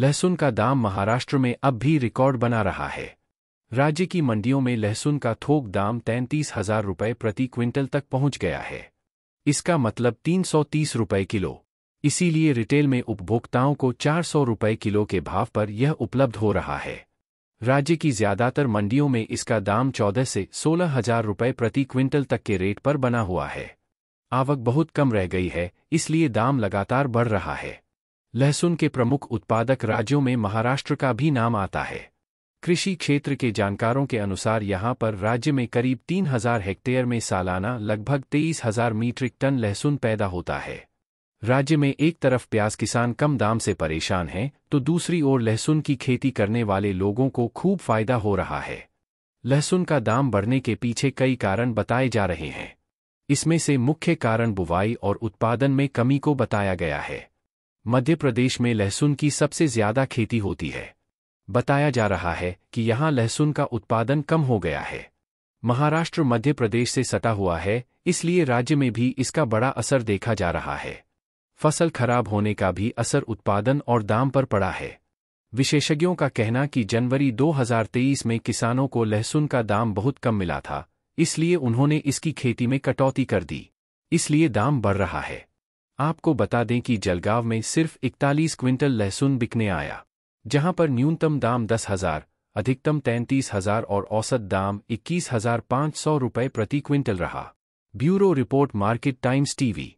लहसुन का दाम महाराष्ट्र में अब भी रिकॉर्ड बना रहा है राज्य की मंडियों में लहसुन का थोक दाम तैंतीस हजार रुपये प्रति क्विंटल तक पहुंच गया है इसका मतलब तीन सौ तीस रुपये किलो इसीलिए रिटेल में उपभोक्ताओं को चार सौ रुपये किलो के भाव पर यह उपलब्ध हो रहा है राज्य की ज्यादातर मंडियों में इसका दाम चौदह से सोलह हजार रुपये प्रति क्विंटल तक के रेट पर बना हुआ है आवक बहुत कम रह गई है इसलिए दाम लगातार बढ़ रहा है लहसुन के प्रमुख उत्पादक राज्यों में महाराष्ट्र का भी नाम आता है कृषि क्षेत्र के जानकारों के अनुसार यहां पर राज्य में करीब 3000 हेक्टेयर में सालाना लगभग 23,000 मीट्रिक टन लहसुन पैदा होता है राज्य में एक तरफ प्याज किसान कम दाम से परेशान हैं तो दूसरी ओर लहसुन की खेती करने वाले लोगों को खूब फायदा हो रहा है लहसुन का दाम बढ़ने के पीछे कई कारण बताए जा रहे हैं इसमें से मुख्य कारण बुवाई और उत्पादन में कमी को बताया गया है मध्य प्रदेश में लहसुन की सबसे ज्यादा खेती होती है बताया जा रहा है कि यहाँ लहसुन का उत्पादन कम हो गया है महाराष्ट्र मध्य प्रदेश से सटा हुआ है इसलिए राज्य में भी इसका बड़ा असर देखा जा रहा है फसल खराब होने का भी असर उत्पादन और दाम पर पड़ा है विशेषज्ञों का कहना कि जनवरी 2023 में किसानों को लहसुन का दाम बहुत कम मिला था इसलिए उन्होंने इसकी खेती में कटौती कर दी इसलिए दाम बढ़ रहा है आपको बता दें कि जलगांव में सिर्फ इकतालीस क्विंटल लहसुन बिकने आया जहां पर न्यूनतम दाम दस हजार अधिकतम तैंतीस हजार और औसत दाम इक्कीस हजार पांच सौ रुपये प्रति क्विंटल रहा bureau report Market Times TV